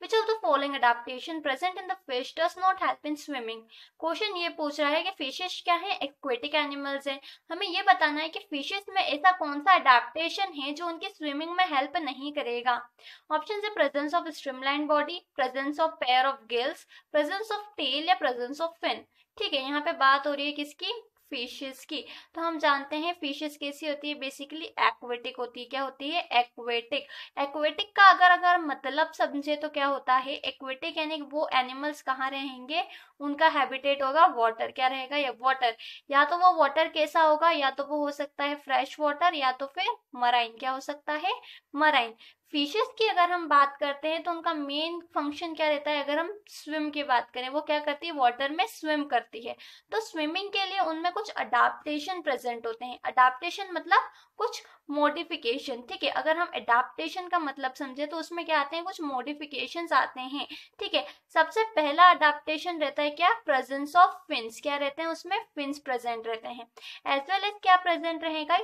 Which of the following adaptation present in the fish does not help in swimming? Question ये पूछ रहा है कि fishes क्या हैं? Aquatic animals हैं हमें ये बताना है कि फिशेस में ऐसा कौन सा अडेप्टेशन है जो उनकी स्विमिंग में हेल्प नहीं करेगा ऑप्शन है presence of streamline body presence of pair of gills, presence of tail या प्रेजेंस ऑफ fin. ठीक है यहाँ पे बात हो रही है किसकी फिशेस की तो हम जानते हैं फिशेस कैसी होती है बेसिकली एक्वेटिक होती है क्या होती है एक्वेटिक एक्वेटिक का अगर अगर मतलब समझे तो क्या होता है एक्वेटिक यानी वो एनिमल्स कहाँ रहेंगे उनका हैबिटेट होगा वाटर क्या रहेगा या वाटर या तो वो वाटर कैसा होगा या तो वो हो सकता है फ्रेश वाटर या तो फिर मराइन क्या हो सकता है मराइन फिशेस की अगर हम बात करते हैं तो उनका मेन फंक्शन क्या रहता है अगर हम स्विम की बात करें वो क्या करती है वाटर में स्विम करती है तो स्विमिंग के लिए उनमें कुछ अडाप्टेशन प्रेजेंट होते हैं अडाप्टेशन मतलब कुछ मोडिफिकेशन ठीक है अगर हम अडाप्टेशन का मतलब समझे तो उसमें क्या आते हैं कुछ मोडिफिकेशन आते हैं ठीक है सबसे पहला अडाप्टेशन रहता है क्या प्रेजेंस ऑफ फिंस क्या रहते हैं उसमें फिंस प्रेजेंट रहते हैं एज वेल एज क्या प्रेजेंट रहेगा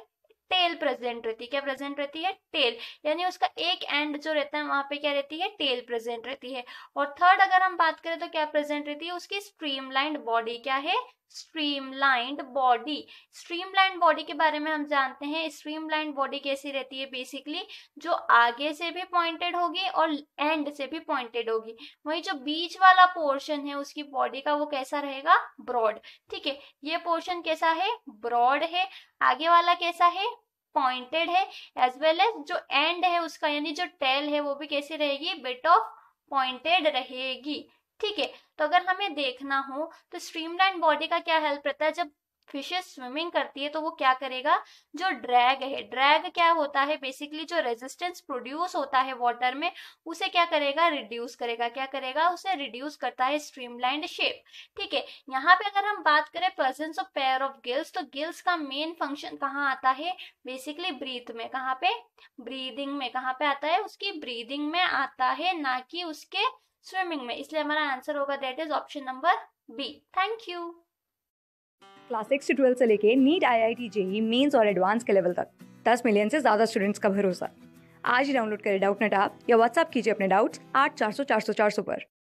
टेल प्रेजेंट रहती है क्या प्रेजेंट रहती है टेल यानी उसका एक एंड जो रहता है वहां पे क्या रहती है टेल प्रेजेंट रहती है और थर्ड अगर हम बात करें तो क्या प्रेजेंट रहती है उसकी स्ट्रीमलाइंड बॉडी क्या है स्ट्रीमलाइंड बॉडी स्ट्रीमलाइंड बॉडी के बारे में हम जानते हैं स्ट्रीमलाइंड बॉडी कैसी रहती है बेसिकली जो आगे से भी पॉइंटेड होगी और एंड से भी पॉइंटेड होगी वही जो बीच वाला पोर्शन है उसकी बॉडी का वो कैसा रहेगा ब्रॉड ठीक है ये पोर्शन कैसा है ब्रॉड है आगे वाला कैसा है पॉइंटेड है एज वेल एज जो एंड है उसका यानी जो टेल है वो भी कैसी रहेगी बिट ऑफ पॉइंटेड रहेगी ठीक है तो अगर हमें देखना हो तो स्ट्रीमलाइन बॉडी का क्या हेल्प रहता है जब फिशेस स्विमिंग करती है तो वो क्या करेगा जो ड्रैग है ड्रैग क्या होता है बेसिकली जो रेजिस्टेंस प्रोड्यूस होता है वाटर में उसे क्या करेगा रिड्यूस करेगा क्या करेगा उसे रिड्यूस करता है स्ट्रीमलाइंड शेप ठीक है यहाँ पे अगर हम बात करें presence of pair of gills तो गिल्स का मेन फंक्शन कहाँ आता है बेसिकली ब्रीथ में कहाँ पे ब्रीदिंग में कहाँ पे आता है उसकी ब्रीदिंग में आता है ना कि उसके स्विमिंग में इसलिए हमारा आंसर होगा that is option number B thank you class six से ट्वेल्थ से लेके NEET I I T JEE Mains और एडवांस के लेवल तक दस मिलियन से ज्यादा स्टूडेंट्स का भरोसा आज ही डाउनलोड करें डाउट नेट आप या व्हाट्सअप कीजिए अपने डाउट्स आठ चार सौ चार सौ चार सौ पर